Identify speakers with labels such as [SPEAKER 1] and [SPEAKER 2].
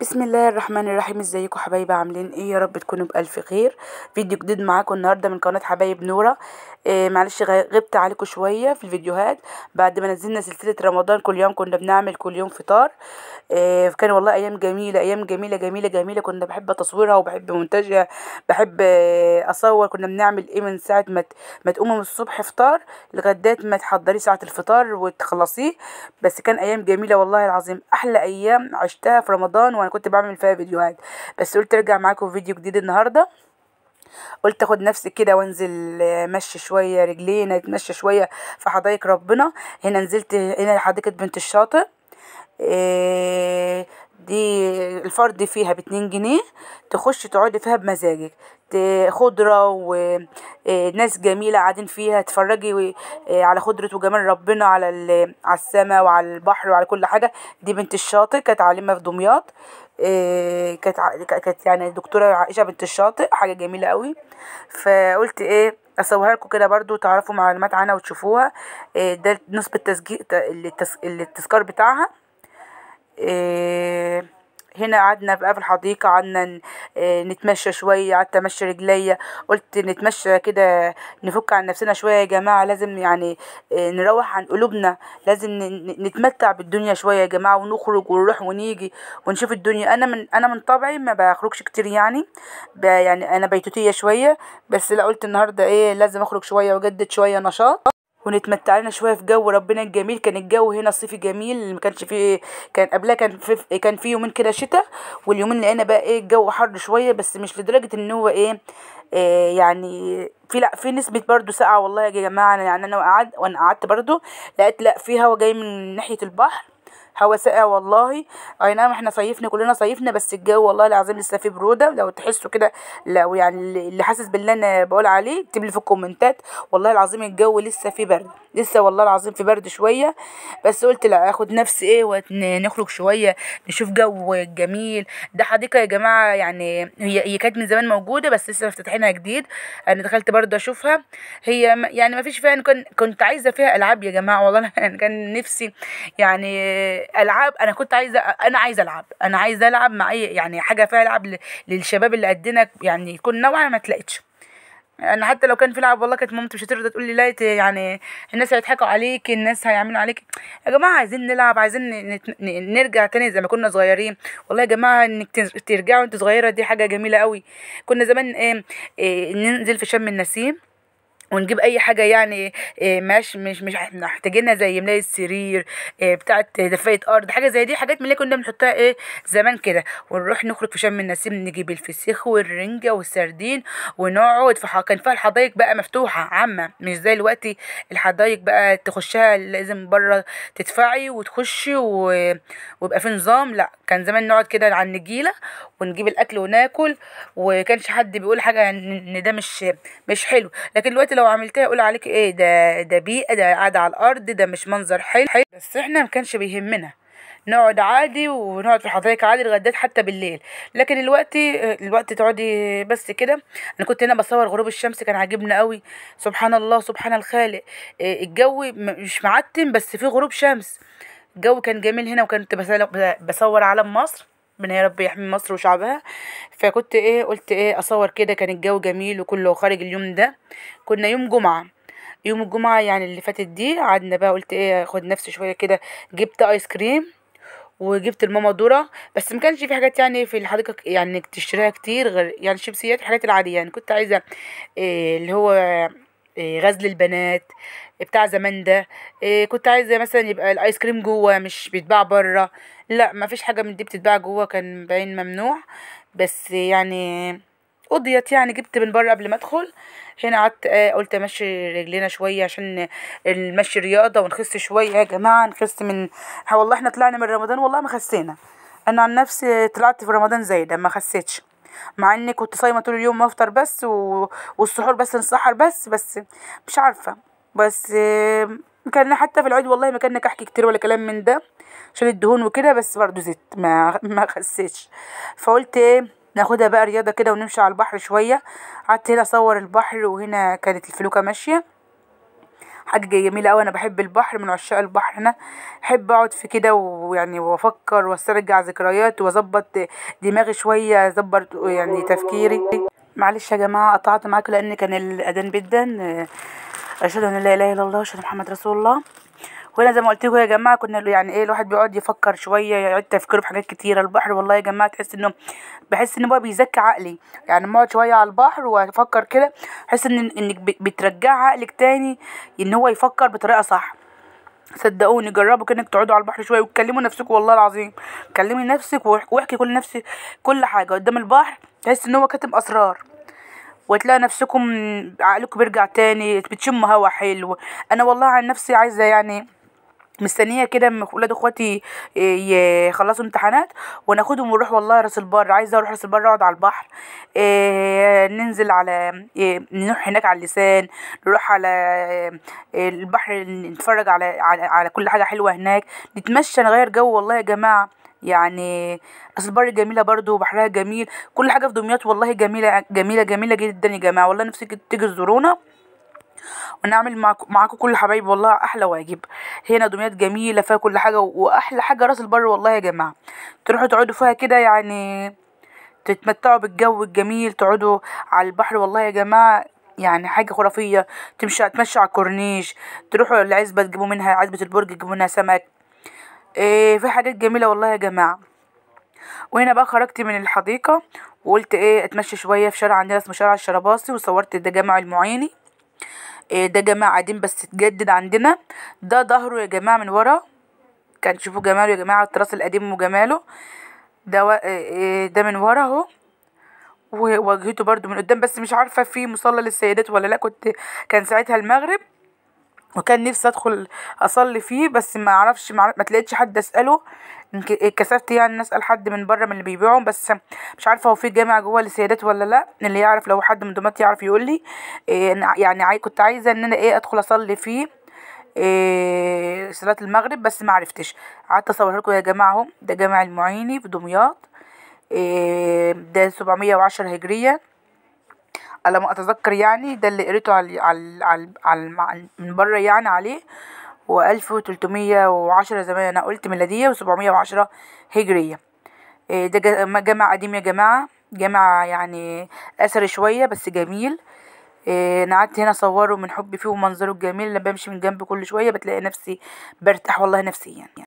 [SPEAKER 1] بسم الله الرحمن الرحيم ازيكم حبايبي عاملين ايه يا رب تكونوا بالف خير فيديو جديد معاكم النهارده من قناه حبايب نوره إيه معلش غبت عليكم شويه في الفيديوهات بعد ما نزلنا سلسله رمضان كل يوم كنا بنعمل كل يوم فطار إيه كان والله ايام جميله ايام جميله جميله جميله كنا بحب تصويرها وبحب مونتاجها بحب آه، اصور كنا بنعمل ايه من ساعه ما ما تقومي من الصبح فطار لغايه ما تحضري ساعه الفطار وتخلصيه بس كان ايام جميله والله العظيم احلى ايام عشتها في رمضان وانا انا كنت بعمل فيها فيديوهات بس قلت ارجع معاكم في فيديو جديد النهارده قلت اخد نفسي كده وانزل آه، مشي شويه رجلينا اتمشى شويه في حدائق ربنا هنا نزلت هنا حديقه بنت الشاطئ إيه دي الفرد فيها باتنين جنيه تخش تقعدي فيها بمزاجك خضرة وناس آه، جميلة قاعدين فيها تفرجي آه، على خضرة وجمال ربنا على على السماء وعلى البحر وعلى كل حاجة دي بنت الشاطئ كانت عالمة في دمياط آه، كانت كانت يعني دكتورة عائشة بنت الشاطئ حاجة جميلة قوي فقلت ايه اصورها لكم كده برضو تعرفوا معلومات عنها وتشوفوها ده نصب التسجيل التذكار بتاعها آه، هنا قعدنا بقى في الحديقة قعدنا آه، نتمشى شوية قعدت أمشي رجليا قلت نتمشى كده نفك عن نفسنا شوية يا جماعة لازم يعني آه، نروح عن قلوبنا لازم نتمتع بالدنيا شوية يا جماعة ونخرج ونروح ونيجي ونشوف الدنيا أنا من أنا من طبعي ما بخرجش كتير يعني يعني أنا بيتوتية شوية بس لا قلت النهاردة إيه لازم أخرج شوية وأجدد شوية نشاط ونتمتع لنا شويه في جو ربنا الجميل كان الجو هنا صيفي جميل ما كانش فيه كان قبلها كان في كان في يومين كده شتاء واليومين لقينا بقى ايه الجو حر شويه بس مش لدرجه ان هو ايه آه، يعني في لا في نسبه برضو ساقعه والله يا جماعه يعني انا قعدت وانا قعدت برضو لقيت لا في هوا جاي من ناحيه البحر هوا ساقع والله اي نعم احنا صيفنا كلنا صيفنا بس الجو والله العظيم لسه فيه بروده لو تحسوا كده لو يعني اللي حاسس باللي انا بقول عليه اكتب لي في الكومنتات والله العظيم الجو لسه فيه برد لسه والله العظيم في برد شويه بس قلت لا اخد نفسي ايه ونخرج شويه نشوف جو جميل ده حديقه يا جماعه يعني هي هي كانت من زمان موجوده بس لسه مفتتحينها جديد انا دخلت برضه اشوفها هي يعني ما فيش فيها انا كنت كنت عايزه فيها العاب يا جماعه والله انا كان نفسي يعني العاب انا كنت عايزه انا عايزه العب انا عايزه العب مع اي يعني حاجه فيها العاب للشباب اللي قدنا يعني يكون نوعا ما تلاقيتش يعني حتى لو كان في لعب والله كانت مامتي مش هترضى تقول لي لا يعني الناس هيضحكوا عليك الناس هيعملوا عليك يا جماعه عايزين نلعب عايزين نرجع تاني زي ما كنا صغيرين والله يا جماعه انك ترجعوا وانت صغيره دي حاجه جميله قوي كنا زمان إيه إيه ننزل في شم النسيم ونجيب اي حاجه يعني آه، مش مش مش محتاجينها زي ملاية السرير آه، بتاعه دفايه ارض حاجه زي دي حاجات من اللي كنا بنحطها ايه زمان كده ونروح نخرج في شم النسيم نجيب الفسيخ والرنجه والسردين ونقعد في حق... كان فيها الحدائق بقى مفتوحه عامه مش زي دلوقتي الحدائق بقى تخشها لازم بره تدفعي وتخشي و... ويبقى في نظام لا كان زمان نقعد كده على النجيله ونجيب الاكل وناكل وكانش حد بيقول حاجه ان ده مش مش حلو لكن دلوقتي لو عملتها يقول عليك ايه ده ده بيئه ده قاعده على الارض ده مش منظر حلو بس احنا ما كانش بيهمنا نقعد عادي ونقعد في حضرتك عادي لغدات حتى بالليل لكن الوقت الوقت تقعدي بس كده انا كنت هنا بصور غروب الشمس كان عاجبنا قوي سبحان الله سبحان الخالق آه، الجو مش معتم بس في غروب شمس الجو كان جميل هنا وكنت بصور علم مصر ربنا يا رب يحمي مصر وشعبها فكنت ايه قلت ايه اصور كده كان الجو جميل وكله خارج اليوم ده كنا يوم جمعه يوم الجمعه يعني اللي فاتت دي قعدنا بقى قلت ايه اخد نفسي شويه كده جبت ايس كريم وجبت الماما دورة بس ما كانش في حاجات يعني في الحديقه يعني تشتريها كتير غير يعني شيبسيات الحاجات العاديه يعني كنت عايزه إيه اللي هو إيه، غزل البنات إيه، بتاع زمان ده إيه، كنت عايزه مثلا يبقى الايس كريم جوه مش بيتباع بره لا ما فيش حاجه من دي بتتباع جوه كان باين ممنوع بس يعني قضيت يعني جبت من بره قبل ما ادخل هنا قعدت آه، قلت امشي رجلينا شويه عشان المشي رياضه ونخس شويه يا جماعه نخس من والله احنا طلعنا من رمضان والله ما خسينا انا عن نفسي طلعت في رمضان زايده ما خسيتش مع اني كنت صايمه طول اليوم افطر بس و... والسحور بس نسحر بس بس مش عارفه بس كان حتى في العيد والله ما كان احكي كتير ولا كلام من ده عشان الدهون وكده بس برضو زيت ما ما خسيتش فقلت ايه ناخدها بقى رياضه كده ونمشي على البحر شويه قعدت هنا اصور البحر وهنا كانت الفلوكه ماشيه حاجة جميلة أوي أنا بحب البحر من عشاق البحر هنا أحب أقعد في كده ويعني وأفكر وأسترجع ذكريات وأظبط دماغي شوية أظبط يعني تفكيري معلش يا جماعة قطعت معاكم لأن كان الأذان جدا أشهد أن لا إله إلا الله وأشهد محمد رسول الله كنا زي ما قلت لكم يا جماعه كنا يعني ايه الواحد بيقعد يفكر شويه يقعد تفكيره حاجات كتيره البحر والله يا جماعه تحس انه بحس ان هو بيزكي عقلي يعني لما اقعد شويه على البحر وافكر كده احس ان انك بترجع عقلك تاني ان هو يفكر بطريقه صح صدقوني جربوا كأنك تقعدوا على البحر شويه وتكلموا نفسكم والله العظيم كلمي نفسك واحكي كل نفسك كل حاجه قدام البحر تحس ان هو كاتب اسرار وتلاقي نفسكم عقلكم بيرجع تاني بتشموا هوا حلو انا والله عن نفسي عايزه يعني مستنيه كده اما ولاد اخواتي آه، يخلصوا امتحانات وناخدهم ونروح والله راس البر عايزه اروح راس البر اقعد على البحر آه، ننزل على آه، نروح هناك على اللسان نروح على البحر نتفرج على على كل حاجه حلوه هناك نتمشى نغير جو والله يا جماعه يعني اصل البر جميله برضو وبحرها جميل كل حاجه في دمياط والله جميله جميله جميله جدا يا جماعه والله نفسي تيجي تزورونا ونعمل معاكم كل حبايب والله احلى واجب هنا دمياط جميله فيها كل حاجه واحلى حاجه راس البر والله يا جماعه تروحوا تقعدوا فيها كده يعني تتمتعوا بالجو الجميل تقعدوا على البحر والله يا جماعه يعني حاجه خرافيه تمشي تمشي على الكورنيش تروحوا العزبه تجيبوا منها عزبه البرج تجيبوا منها سمك إيه في حاجات جميله والله يا جماعه وهنا بقى خرجت من الحديقه وقلت ايه اتمشى شويه في شارع عندنا اسمه شارع الشرباصي وصورت ده جامع المعيني إيه، ده جماعة قديم بس اتجدد عندنا ده ظهره يا جماعة من ورا كان شوفوا جماله يا جماعة التراث القديم وجماله ده إيه، إيه، ده من ورا اهو ووجهته برضو من قدام بس مش عارفة في مصلى للسيدات ولا لا كنت كان ساعتها المغرب وكان نفسي ادخل اصلي فيه بس ما اعرفش ما, ما تلاقيتش حد اساله اتكسفت يعني اسال حد من بره من اللي بيبيعهم بس مش عارفه هو في جامع جوه للسيدات ولا لا اللي يعرف لو حد من دمياط يعرف يقول لي إيه، يعني كنت عايزه ان انا ايه ادخل اصلي فيه إيه صلاه المغرب بس ما عرفتش قعدت اصور لكم يا جماعه اهو ده جامع المعيني في دمياط إيه ده 710 هجريه على ما اتذكر يعني ده اللي قريته على على على, على من بره يعني عليه و وتلتمية وعشرة زي ما انا قلت ميلاديه وسبعمية وعشرة هجريه آه، ده جامع قديم يا جماعه جامع يعني اثري شويه بس جميل آه، انا قعدت هنا اصوره من حبي فيه ومنظره الجميل انا بمشي من جنب كل شويه بتلاقي نفسي برتاح والله نفسيا يعني.